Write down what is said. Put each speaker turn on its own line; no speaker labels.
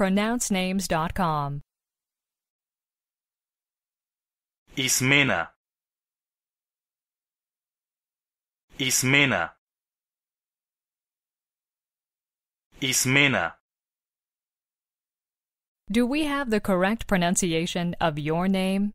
pronouncenames.com.
Ismena Ismena Ismena
Do we have the correct pronunciation of your name?